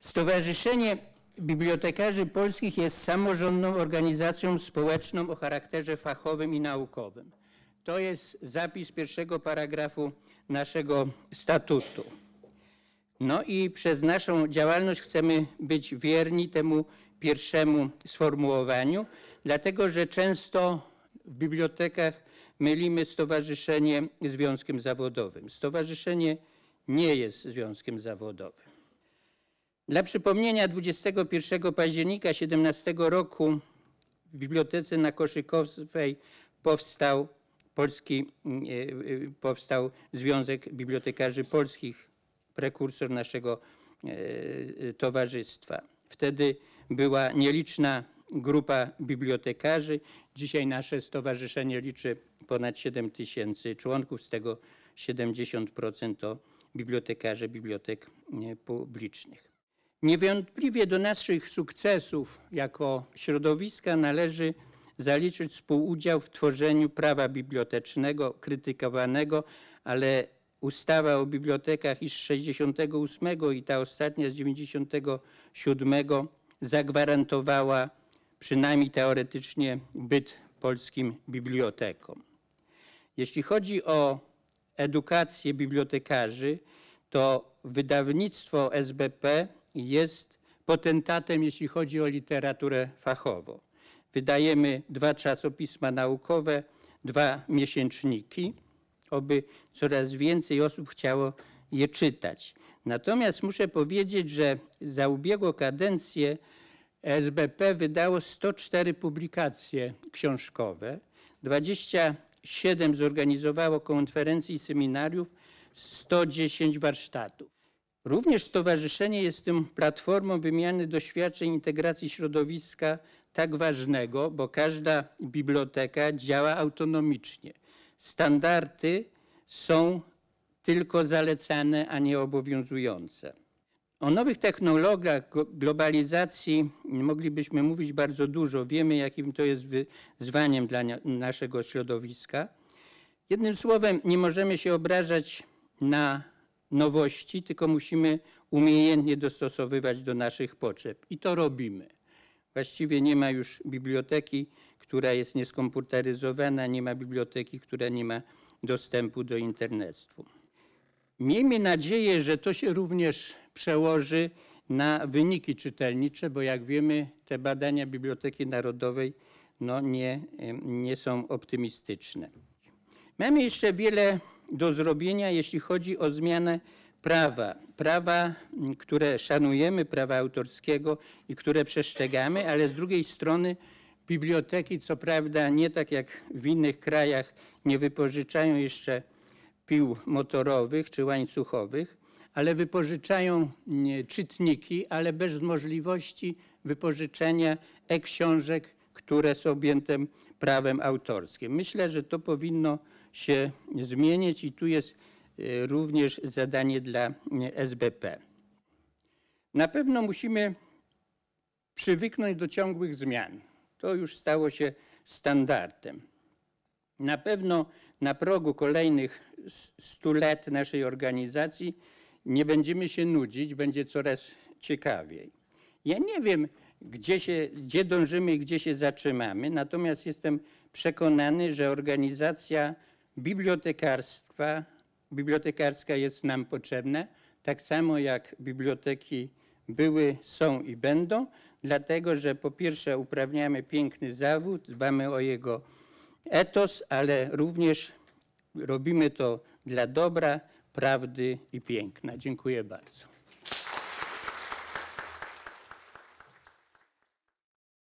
Stowarzyszenie Bibliotekarzy Polskich jest samorządną organizacją społeczną o charakterze fachowym i naukowym. To jest zapis pierwszego paragrafu naszego statutu. No i przez naszą działalność chcemy być wierni temu pierwszemu sformułowaniu, dlatego że często w bibliotekach mylimy stowarzyszenie związkiem zawodowym. Stowarzyszenie nie jest związkiem zawodowym. Dla przypomnienia 21 października 17 roku w Bibliotece na Koszykowskiej powstał Polski, e, e, powstał Związek Bibliotekarzy Polskich, prekursor naszego e, towarzystwa. Wtedy była nieliczna grupa bibliotekarzy. Dzisiaj nasze stowarzyszenie liczy ponad 7 tysięcy członków, z tego 70% to bibliotekarze bibliotek publicznych. Niewątpliwie do naszych sukcesów jako środowiska należy zaliczyć współudział w tworzeniu prawa bibliotecznego krytykowanego, ale ustawa o bibliotekach i z 68 i ta ostatnia z 97 zagwarantowała przynajmniej teoretycznie byt polskim bibliotekom. Jeśli chodzi o edukację bibliotekarzy, to wydawnictwo SBP jest potentatem, jeśli chodzi o literaturę fachową. Wydajemy dwa czasopisma naukowe, dwa miesięczniki, aby coraz więcej osób chciało je czytać. Natomiast muszę powiedzieć, że za ubiegłą kadencję SBP wydało 104 publikacje książkowe, 27 zorganizowało konferencji i seminariów, 110 warsztatów. Również stowarzyszenie jest tym platformą wymiany doświadczeń integracji środowiska tak ważnego, bo każda biblioteka działa autonomicznie. Standardy są tylko zalecane, a nie obowiązujące. O nowych technologiach globalizacji moglibyśmy mówić bardzo dużo. Wiemy, jakim to jest wyzwaniem dla naszego środowiska. Jednym słowem, nie możemy się obrażać na nowości, tylko musimy umiejętnie dostosowywać do naszych potrzeb. I to robimy. Właściwie nie ma już biblioteki, która jest nieskomputeryzowana, nie ma biblioteki, która nie ma dostępu do internetu. Miejmy nadzieję, że to się również przełoży na wyniki czytelnicze, bo jak wiemy, te badania Biblioteki Narodowej no, nie, nie są optymistyczne. Mamy jeszcze wiele do zrobienia, jeśli chodzi o zmianę prawa. Prawa, mm, które szanujemy, prawa autorskiego i które przestrzegamy, ale z drugiej strony biblioteki, co prawda nie tak jak w innych krajach, nie wypożyczają jeszcze pił motorowych czy łańcuchowych, ale wypożyczają mm, czytniki, ale bez możliwości wypożyczenia e-książek, które są objęte prawem autorskim. Myślę, że to powinno się zmienić i tu jest y, również zadanie dla y, SBP. Na pewno musimy przywyknąć do ciągłych zmian. To już stało się standardem. Na pewno na progu kolejnych stu lat naszej organizacji nie będziemy się nudzić, będzie coraz ciekawiej. Ja nie wiem, gdzie, się, gdzie dążymy i gdzie się zatrzymamy. Natomiast jestem przekonany, że organizacja bibliotekarstwa, bibliotekarska jest nam potrzebna, tak samo jak biblioteki były, są i będą, dlatego że po pierwsze uprawniamy piękny zawód, dbamy o jego etos, ale również robimy to dla dobra, prawdy i piękna. Dziękuję bardzo.